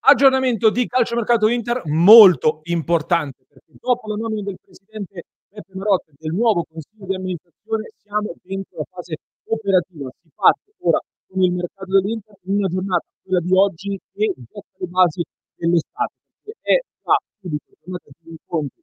Aggiornamento di calciomercato Inter molto importante perché dopo la nomina del presidente Beppe Marotta del nuovo consiglio di amministrazione siamo dentro la fase operativa. Si parte ora con il mercato dell'Inter in una giornata, quella di oggi, che getta le basi dell'estate perché è già subito giornata di incontri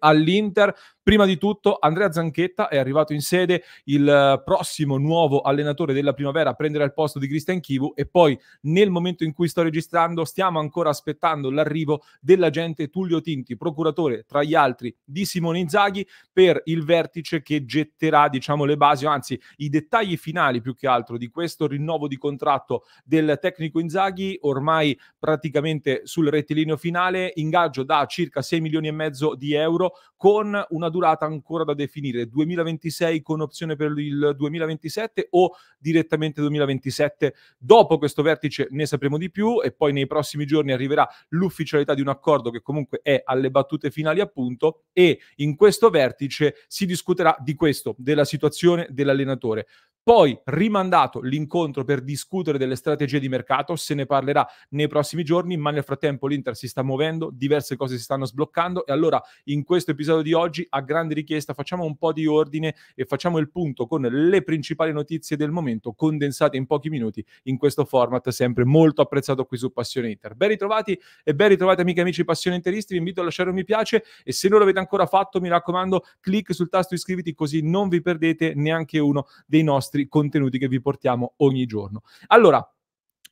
all'Inter. Prima di tutto, Andrea Zanchetta è arrivato in sede, il eh, prossimo nuovo allenatore della primavera a prendere il posto di Christian Chivu e poi nel momento in cui sto registrando stiamo ancora aspettando l'arrivo dell'agente Tullio Tinti, procuratore tra gli altri di Simone Inzaghi per il vertice che getterà, diciamo, le basi, anzi i dettagli finali più che altro di questo rinnovo di contratto del tecnico Inzaghi, ormai praticamente sul rettilineo finale, ingaggio da circa 6 milioni e mezzo di di euro con una durata ancora da definire, 2026 con opzione per il 2027 o direttamente 2027. Dopo questo vertice ne sapremo di più e poi nei prossimi giorni arriverà l'ufficialità di un accordo che comunque è alle battute finali appunto e in questo vertice si discuterà di questo, della situazione dell'allenatore poi rimandato l'incontro per discutere delle strategie di mercato, se ne parlerà nei prossimi giorni, ma nel frattempo l'Inter si sta muovendo, diverse cose si stanno sbloccando e allora in questo episodio di oggi a grande richiesta facciamo un po' di ordine e facciamo il punto con le principali notizie del momento condensate in pochi minuti in questo format sempre molto apprezzato qui su Passione Inter. Ben ritrovati e ben ritrovati amiche e amici passione interisti, vi invito a lasciare un mi piace e se non l'avete ancora fatto mi raccomando clic sul tasto iscriviti così non vi perdete neanche uno dei nostri nostri contenuti che vi portiamo ogni giorno. Allora,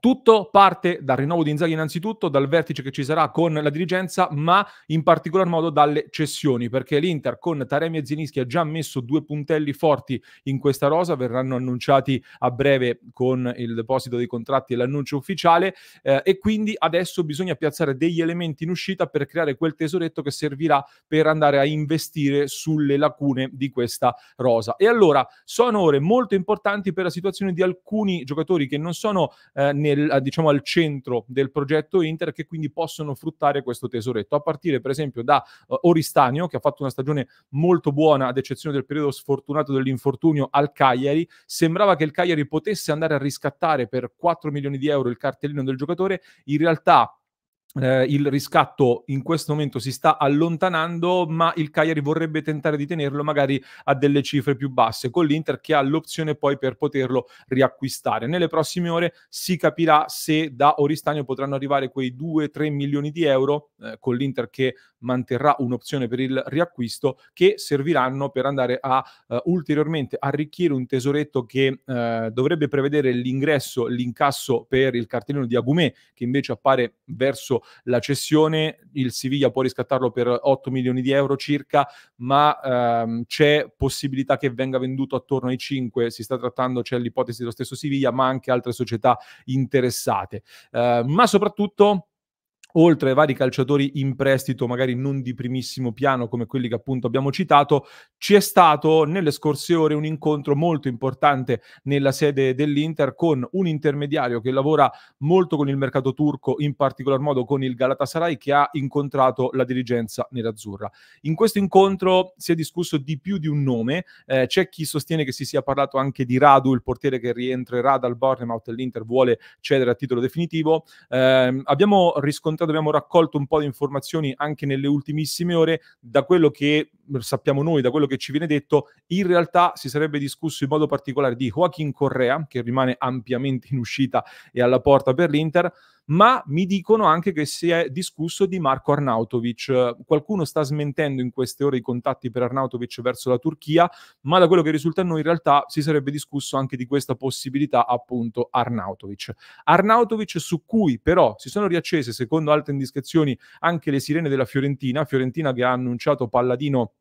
tutto parte dal rinnovo di Inzaghi innanzitutto, dal vertice che ci sarà con la dirigenza, ma in particolar modo dalle cessioni, perché l'Inter con Taremi e Zinischi ha già messo due puntelli forti in questa rosa, verranno annunciati a breve con il deposito dei contratti e l'annuncio ufficiale eh, e quindi adesso bisogna piazzare degli elementi in uscita per creare quel tesoretto che servirà per andare a investire sulle lacune di questa rosa. E allora sono ore molto importanti per la situazione di alcuni giocatori che non sono eh, nel, diciamo, al centro del progetto Inter che quindi possono fruttare questo tesoretto, a partire per esempio da uh, Oristanio che ha fatto una stagione molto buona ad eccezione del periodo sfortunato dell'infortunio al Cagliari, sembrava che il Cagliari potesse andare a riscattare per 4 milioni di euro il cartellino del giocatore, in realtà eh, il riscatto in questo momento si sta allontanando, ma il Cagliari vorrebbe tentare di tenerlo magari a delle cifre più basse, con l'Inter che ha l'opzione poi per poterlo riacquistare. Nelle prossime ore si capirà se da Oristagno potranno arrivare quei 2-3 milioni di euro, eh, con l'Inter che manterrà un'opzione per il riacquisto, che serviranno per andare a eh, ulteriormente arricchire un tesoretto che eh, dovrebbe prevedere l'ingresso, l'incasso per il cartellino di Agumè, che invece appare verso la cessione, il Siviglia può riscattarlo per 8 milioni di euro circa, ma ehm, c'è possibilità che venga venduto attorno ai 5, si sta trattando, c'è l'ipotesi dello stesso Siviglia, ma anche altre società interessate. Eh, ma soprattutto oltre ai vari calciatori in prestito, magari non di primissimo piano come quelli che appunto abbiamo citato, ci è stato nelle scorse ore un incontro molto importante nella sede dell'Inter con un intermediario che lavora molto con il mercato turco, in particolar modo con il Galatasaray, che ha incontrato la dirigenza nerazzurra. In questo incontro si è discusso di più di un nome, eh, c'è chi sostiene che si sia parlato anche di Radu, il portiere che rientrerà dal Bournemouth, l'Inter vuole cedere a titolo definitivo. Eh, abbiamo riscontrato abbiamo raccolto un po' di informazioni anche nelle ultimissime ore da quello che Mhmm, sappiamo noi da quello che ci viene detto, in realtà si sarebbe discusso in modo particolare di Joaquin Correa, che rimane ampiamente in uscita e alla porta per l'Inter, ma mi dicono anche che si è discusso di Marco Arnautovic. Qualcuno sta smentendo in queste ore i contatti per Arnautovic verso la Turchia, ma da quello che risulta a noi in realtà si sarebbe discusso anche di questa possibilità, appunto, Arnautovic. Arnautovic su cui però si sono riaccese, secondo altre indiscrezioni, anche le sirene della Fiorentina, Fiorentina che ha annunciato Palladino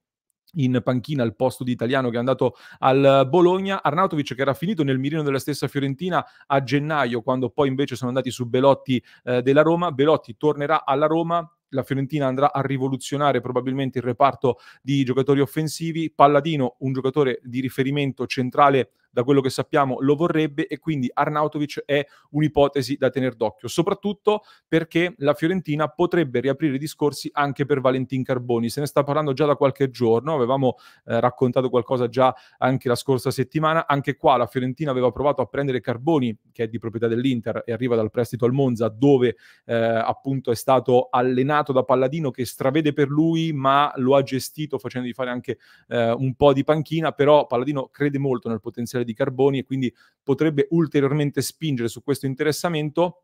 in panchina al posto di italiano che è andato al Bologna, Arnautovic che era finito nel mirino della stessa Fiorentina a gennaio quando poi invece sono andati su Belotti eh, della Roma, Belotti tornerà alla Roma la Fiorentina andrà a rivoluzionare probabilmente il reparto di giocatori offensivi. Palladino, un giocatore di riferimento centrale da quello che sappiamo lo vorrebbe e quindi Arnautovic è un'ipotesi da tenere d'occhio, soprattutto perché la Fiorentina potrebbe riaprire i discorsi anche per Valentin Carboni, se ne sta parlando già da qualche giorno, avevamo eh, raccontato qualcosa già anche la scorsa settimana, anche qua la Fiorentina aveva provato a prendere Carboni, che è di proprietà dell'Inter e arriva dal prestito al Monza, dove eh, appunto è stato allenato da Palladino che stravede per lui, ma lo ha gestito facendogli fare anche eh, un po' di panchina, però Palladino crede molto nel potenziale di carboni e quindi potrebbe ulteriormente spingere su questo interessamento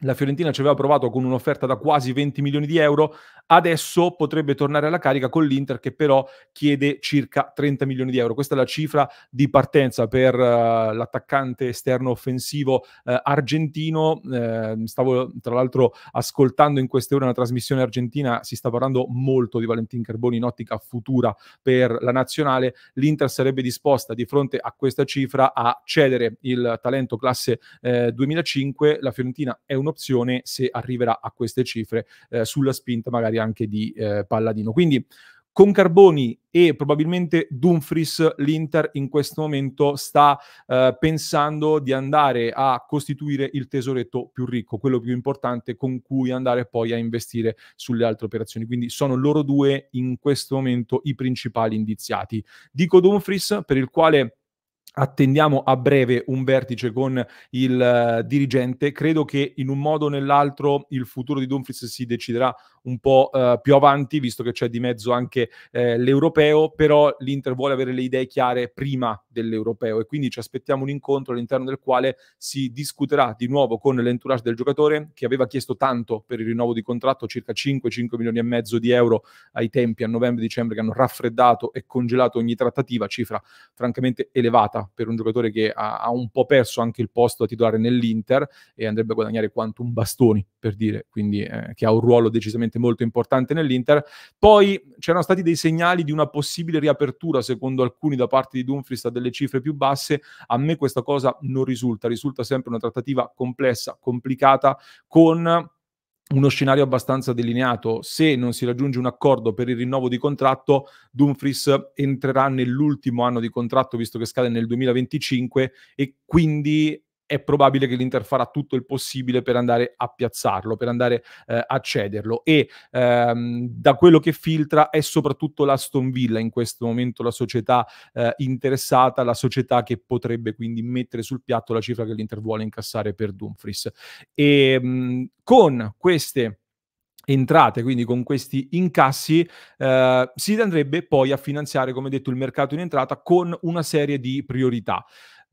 la Fiorentina ci aveva provato con un'offerta da quasi 20 milioni di euro, adesso potrebbe tornare alla carica con l'Inter che però chiede circa 30 milioni di euro. Questa è la cifra di partenza per uh, l'attaccante esterno offensivo uh, argentino. Uh, stavo tra l'altro ascoltando in queste ore una trasmissione argentina, si sta parlando molto di Valentin Carboni in ottica futura per la nazionale. L'Inter sarebbe disposta di fronte a questa cifra a cedere il talento classe 2005. Eh, la Fiorentina è un un'opzione se arriverà a queste cifre eh, sulla spinta magari anche di eh, Palladino. Quindi con Carboni e probabilmente Dumfries l'Inter in questo momento sta eh, pensando di andare a costituire il tesoretto più ricco, quello più importante con cui andare poi a investire sulle altre operazioni. Quindi sono loro due in questo momento i principali indiziati. Dico Dumfries per il quale attendiamo a breve un vertice con il uh, dirigente. Credo che in un modo o nell'altro il futuro di Dumfries si deciderà un po' eh, più avanti, visto che c'è di mezzo anche eh, l'europeo, però l'Inter vuole avere le idee chiare prima dell'europeo e quindi ci aspettiamo un incontro all'interno del quale si discuterà di nuovo con l'entourage del giocatore che aveva chiesto tanto per il rinnovo di contratto, circa 5-5 milioni e mezzo di euro ai tempi a novembre-dicembre che hanno raffreddato e congelato ogni trattativa, cifra francamente elevata per un giocatore che ha, ha un po' perso anche il posto da titolare nell'Inter e andrebbe a guadagnare quanto un bastoni per dire, quindi eh, che ha un ruolo decisamente veramente molto importante nell'Inter. Poi c'erano stati dei segnali di una possibile riapertura, secondo alcuni, da parte di Dumfries a delle cifre più basse. A me questa cosa non risulta, risulta sempre una trattativa complessa, complicata, con uno scenario abbastanza delineato. Se non si raggiunge un accordo per il rinnovo di contratto, Dumfries entrerà nell'ultimo anno di contratto, visto che scade nel 2025, e quindi è probabile che l'Inter farà tutto il possibile per andare a piazzarlo, per andare eh, a cederlo. E ehm, da quello che filtra è soprattutto l'Aston Villa in questo momento la società eh, interessata, la società che potrebbe quindi mettere sul piatto la cifra che l'Inter vuole incassare per Dumfries. E ehm, mh, con queste entrate, quindi con questi incassi, eh, si andrebbe poi a finanziare, come detto, il mercato in entrata con una serie di priorità.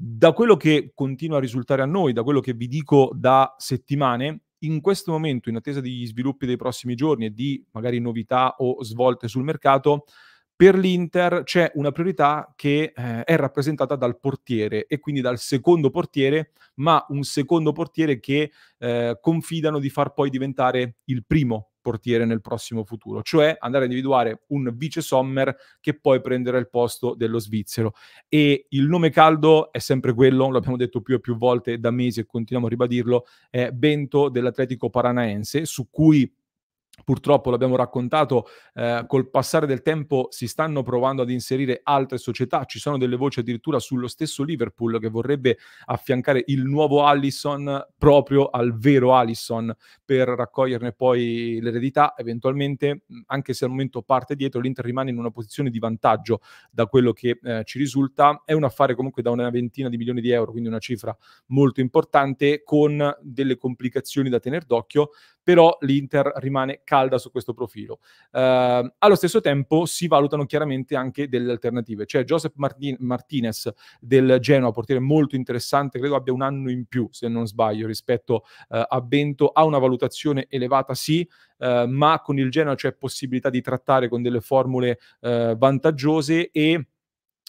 Da quello che continua a risultare a noi, da quello che vi dico da settimane, in questo momento, in attesa degli sviluppi dei prossimi giorni e di magari novità o svolte sul mercato, per l'Inter c'è una priorità che eh, è rappresentata dal portiere e quindi dal secondo portiere, ma un secondo portiere che eh, confidano di far poi diventare il primo portiere nel prossimo futuro, cioè andare a individuare un vice Sommer che poi prenderà il posto dello svizzero. E il nome caldo è sempre quello, l'abbiamo detto più e più volte da mesi e continuiamo a ribadirlo, è Bento dell'Atletico Paranaense, su cui Purtroppo l'abbiamo raccontato, eh, col passare del tempo si stanno provando ad inserire altre società, ci sono delle voci addirittura sullo stesso Liverpool che vorrebbe affiancare il nuovo Allison proprio al vero Allison per raccoglierne poi l'eredità, eventualmente anche se al momento parte dietro l'Inter rimane in una posizione di vantaggio da quello che eh, ci risulta, è un affare comunque da una ventina di milioni di euro, quindi una cifra molto importante con delle complicazioni da tenere d'occhio, però l'Inter rimane calda su questo profilo. Eh, allo stesso tempo si valutano chiaramente anche delle alternative, cioè Joseph Martin- Martinez del Genoa, portiere molto interessante, credo abbia un anno in più, se non sbaglio, rispetto eh, a Bento, ha una valutazione elevata sì, eh, ma con il Genoa c'è possibilità di trattare con delle formule eh, vantaggiose e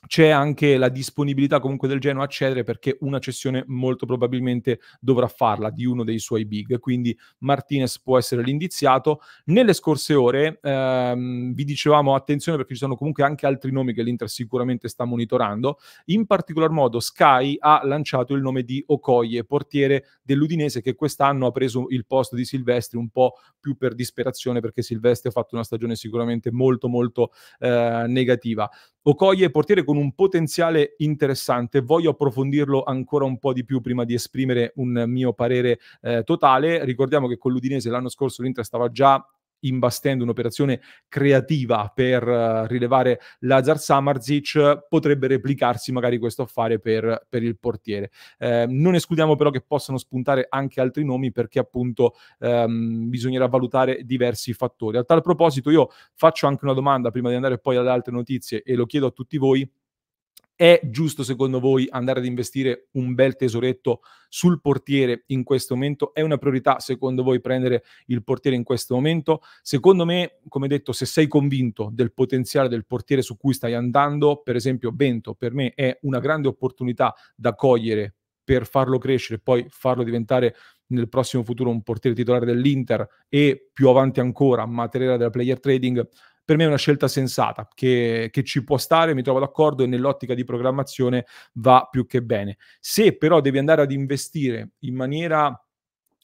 c'è anche la disponibilità comunque del Genoa a cedere perché una cessione molto probabilmente dovrà farla di uno dei suoi big, quindi Martinez può essere l'indiziato. Nelle scorse ore ehm, vi dicevamo attenzione perché ci sono comunque anche altri nomi che l'Inter sicuramente sta monitorando, in particolar modo Sky ha lanciato il nome di Okoye, portiere dell'Udinese che quest'anno ha preso il posto di Silvestri un po' più per disperazione perché Silvestri ha fatto una stagione sicuramente molto molto eh, negativa. Okoye è portiere con un potenziale interessante, voglio approfondirlo ancora un po' di più prima di esprimere un mio parere eh, totale. Ricordiamo che con l'Udinese l'anno scorso l'Inter stava già imbastendo un'operazione creativa per eh, rilevare Lazar Samarzic, potrebbe replicarsi magari questo affare per, per il portiere. Eh, non escludiamo però che possano spuntare anche altri nomi perché appunto ehm, bisognerà valutare diversi fattori. A tal proposito io faccio anche una domanda prima di andare poi alle altre notizie e lo chiedo a tutti voi è giusto secondo voi andare ad investire un bel tesoretto sul portiere in questo momento? È una priorità secondo voi prendere il portiere in questo momento? Secondo me, come detto, se sei convinto del potenziale del portiere su cui stai andando, per esempio Bento, per me è una grande opportunità da cogliere per farlo crescere, e poi farlo diventare nel prossimo futuro un portiere titolare dell'Inter e più avanti ancora materiale della player trading per me è una scelta sensata che, che, ci può stare, mi trovo d'accordo e nell'ottica di programmazione va più che bene. Se però devi andare ad investire in maniera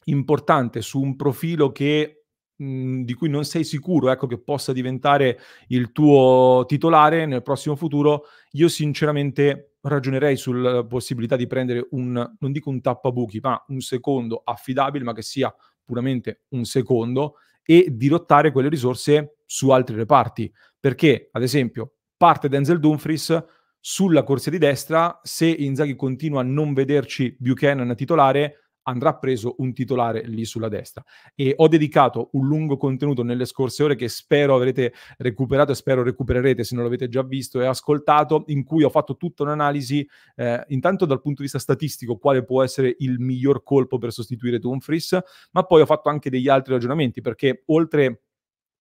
importante su un profilo che, mm, di cui non sei sicuro ecco, che possa diventare il tuo titolare nel prossimo futuro, io sinceramente ragionerei sulla possibilità di prendere un, non dico un tappabuchi, ma un secondo affidabile, ma che sia puramente un secondo, e dirottare quelle risorse su altri reparti, perché ad esempio parte Denzel Dumfries sulla corsia di destra, se Inzaghi continua a non vederci Buchanan titolare, andrà preso un titolare lì sulla destra. E ho dedicato un lungo contenuto nelle scorse ore che spero avrete recuperato e spero recupererete se non l'avete già visto e ascoltato, in cui ho fatto tutta un'analisi, eh, intanto dal punto di vista statistico, quale può essere il miglior colpo per sostituire Dumfries, ma poi ho fatto anche degli altri ragionamenti, perché oltre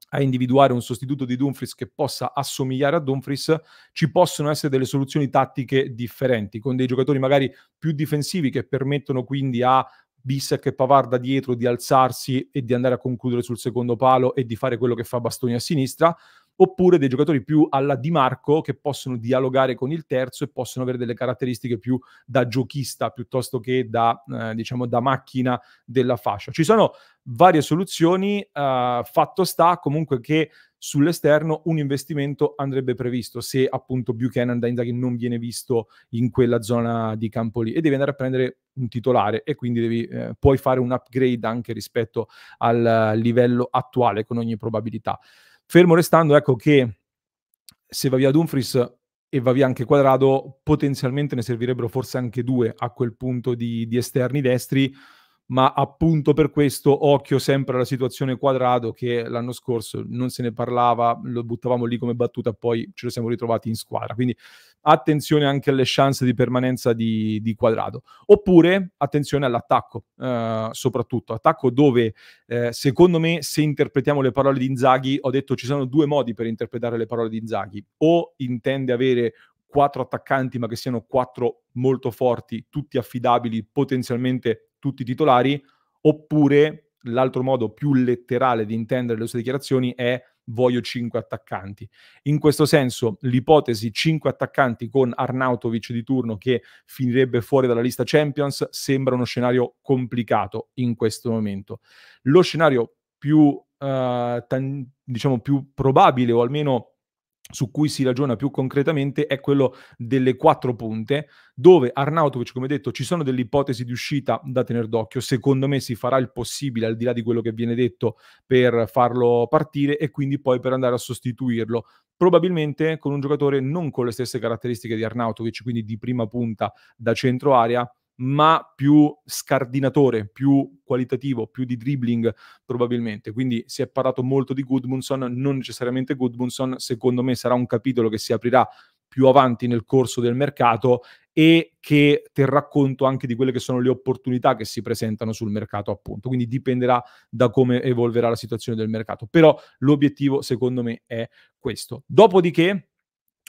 a individuare un sostituto di Dumfries che possa assomigliare a Dumfries, ci possono essere delle soluzioni tattiche differenti, con dei giocatori magari più difensivi che permettono quindi a Bissec e Pavard da dietro di alzarsi e di andare a concludere sul secondo palo e di fare quello che fa Bastoni a sinistra, oppure dei giocatori più alla Di Marco che possono dialogare con il terzo e possono avere delle caratteristiche più da giochista piuttosto che da, eh, diciamo, da macchina della fascia. Ci sono varie soluzioni, eh, fatto sta comunque che sull'esterno un investimento andrebbe previsto se appunto Buchanan da Inzaghi non viene visto in quella zona di campo lì e devi andare a prendere un titolare e quindi devi, eh, puoi fare un upgrade anche rispetto al eh, livello attuale con ogni probabilità. Fermo restando, ecco che se va via Dumfries e va via anche Quadrado, potenzialmente ne servirebbero forse anche due a quel punto di, di esterni destri, ma appunto per questo occhio sempre alla situazione Quadrado che l'anno scorso non se ne parlava, lo buttavamo lì come battuta, poi ce lo siamo ritrovati in squadra. Quindi attenzione anche alle chance di permanenza di, di quadrato. Oppure attenzione all'attacco, eh, soprattutto attacco dove eh, secondo me se interpretiamo le parole di Inzaghi, ho detto ci sono due modi per interpretare le parole di Inzaghi, o intende avere quattro attaccanti ma che siano quattro molto forti, tutti affidabili, potenzialmente tutti titolari, oppure l'altro modo più letterale di intendere le sue dichiarazioni è voglio 5 attaccanti. In questo senso, l'ipotesi 5 attaccanti con Arnautovic di turno che finirebbe fuori dalla lista Champions sembra uno scenario complicato in questo momento. Lo scenario più, eh, tan- diciamo più probabile o almeno su cui si ragiona più concretamente è quello delle quattro punte, dove Arnautovic, come detto, ci sono delle ipotesi di uscita da tenere d'occhio. Secondo me si farà il possibile, al di là di quello che viene detto, per farlo partire e quindi poi per andare a sostituirlo. Probabilmente con un giocatore non con le stesse caratteristiche di Arnautovic, quindi di prima punta da centro area, ma più scardinatore, più qualitativo, più di dribbling probabilmente. Quindi si è parlato molto di Goodmunson, non necessariamente Goodmunson, secondo me sarà un capitolo che si aprirà più avanti nel corso del mercato e che terrà conto anche di quelle che sono le opportunità che si presentano sul mercato, appunto. Quindi dipenderà da come evolverà la situazione del mercato. Però l'obiettivo, secondo me, è questo. Dopodiché,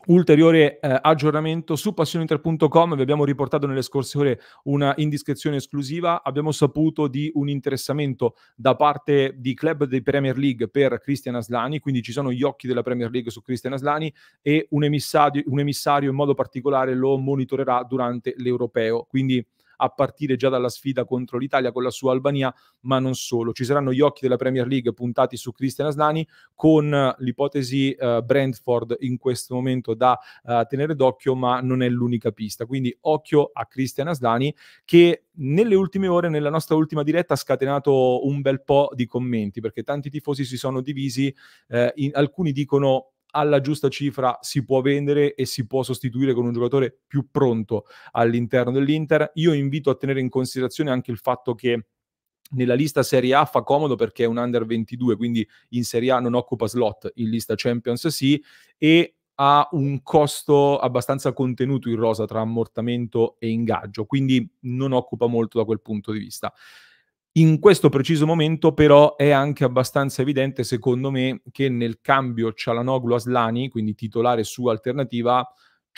ulteriore eh, aggiornamento su passioneinter.com. Vi abbiamo riportato nelle scorse ore una indiscrezione esclusiva. Abbiamo saputo di un interessamento da parte di club di Premier League per Christian Aslani, quindi ci sono gli occhi della Premier League su Christian Aslani e un emissario, un emissario in modo particolare lo monitorerà durante l'Europeo. Quindi a partire già dalla sfida contro l'Italia con la sua Albania, ma non solo. Ci saranno gli occhi della Premier League puntati su Cristian Asnani con eh, l'ipotesi eh, Brentford in questo momento da eh, tenere d'occhio, ma non è l'unica pista. Quindi occhio a Cristian Asnani che nelle ultime ore, nella nostra ultima diretta, ha scatenato un bel po' di commenti perché tanti tifosi si sono divisi. Eh, in, alcuni dicono alla giusta cifra si può vendere e si può sostituire con un giocatore più pronto all'interno dell'Inter. Io invito a tenere in considerazione anche il fatto che nella lista Serie A fa comodo perché è un under 22, quindi in Serie A non occupa slot, in lista Champions sì, e ha un costo abbastanza contenuto in rosa tra ammortamento e ingaggio, quindi non occupa molto da quel punto di vista. In questo preciso momento però è anche abbastanza evidente secondo me che nel cambio Cialanoglu-Aslani, quindi titolare su alternativa,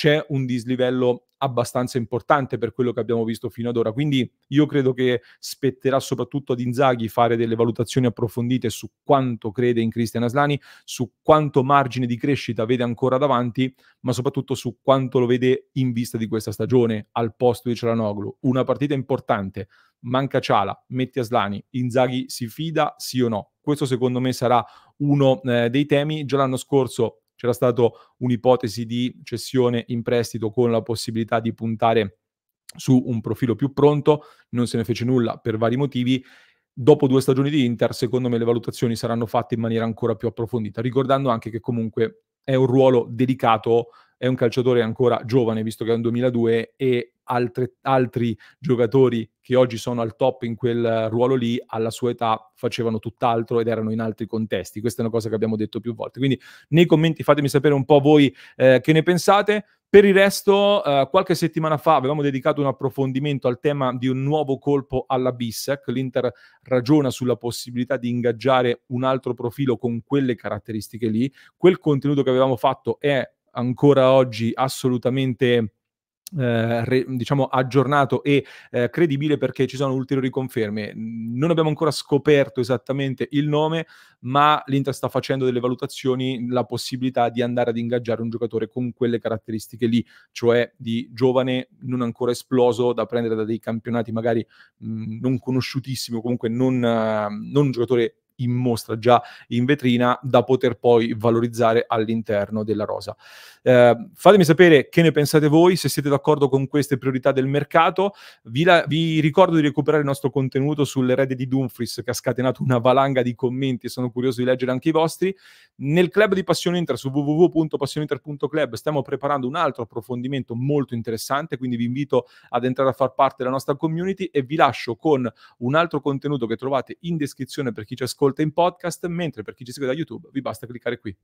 c'è un dislivello abbastanza importante per quello che abbiamo visto fino ad ora. Quindi io credo che spetterà soprattutto ad Inzaghi fare delle valutazioni approfondite su quanto crede in Cristian Aslani, su quanto margine di crescita vede ancora davanti, ma soprattutto su quanto lo vede in vista di questa stagione al posto di Cialanoglu. Una partita importante, manca Ciala, metti Aslani, Inzaghi si fida sì o no? Questo secondo me sarà uno eh, dei temi. Già l'anno scorso c'era stata un'ipotesi di cessione in prestito con la possibilità di puntare su un profilo più pronto, non se ne fece nulla per vari motivi. Dopo due stagioni di Inter, secondo me le valutazioni saranno fatte in maniera ancora più approfondita, ricordando anche che comunque è un ruolo dedicato è un calciatore ancora giovane, visto che è un 2002, e altre, altri giocatori che oggi sono al top in quel ruolo lì, alla sua età facevano tutt'altro ed erano in altri contesti. Questa è una cosa che abbiamo detto più volte. Quindi nei commenti fatemi sapere un po' voi eh, che ne pensate. Per il resto, eh, qualche settimana fa avevamo dedicato un approfondimento al tema di un nuovo colpo alla BISEC. L'Inter ragiona sulla possibilità di ingaggiare un altro profilo con quelle caratteristiche lì. Quel contenuto che avevamo fatto è ancora oggi assolutamente eh, re, diciamo aggiornato e eh, credibile perché ci sono ulteriori conferme. Non abbiamo ancora scoperto esattamente il nome, ma l'Inter sta facendo delle valutazioni, la possibilità di andare ad ingaggiare un giocatore con quelle caratteristiche lì, cioè di giovane non ancora esploso, da prendere da dei campionati magari mh, mm, non o comunque non, uh, non un giocatore in mostra, già in vetrina, da poter poi valorizzare all'interno della rosa. Eh, fatemi sapere che ne pensate voi, se siete d'accordo con queste priorità del mercato. Vi, la, vi ricordo di recuperare il nostro contenuto sull'erede di Dumfries che ha scatenato una valanga di commenti e sono curioso di leggere anche i vostri. Nel club di Passione Inter su www.passioneinter.club stiamo preparando un altro approfondimento molto interessante, quindi vi invito ad entrare a far parte della nostra community e vi lascio con un altro contenuto che trovate in descrizione per chi ci ascolta ascolta in podcast, mentre per chi ci segue da YouTube vi basta cliccare qui.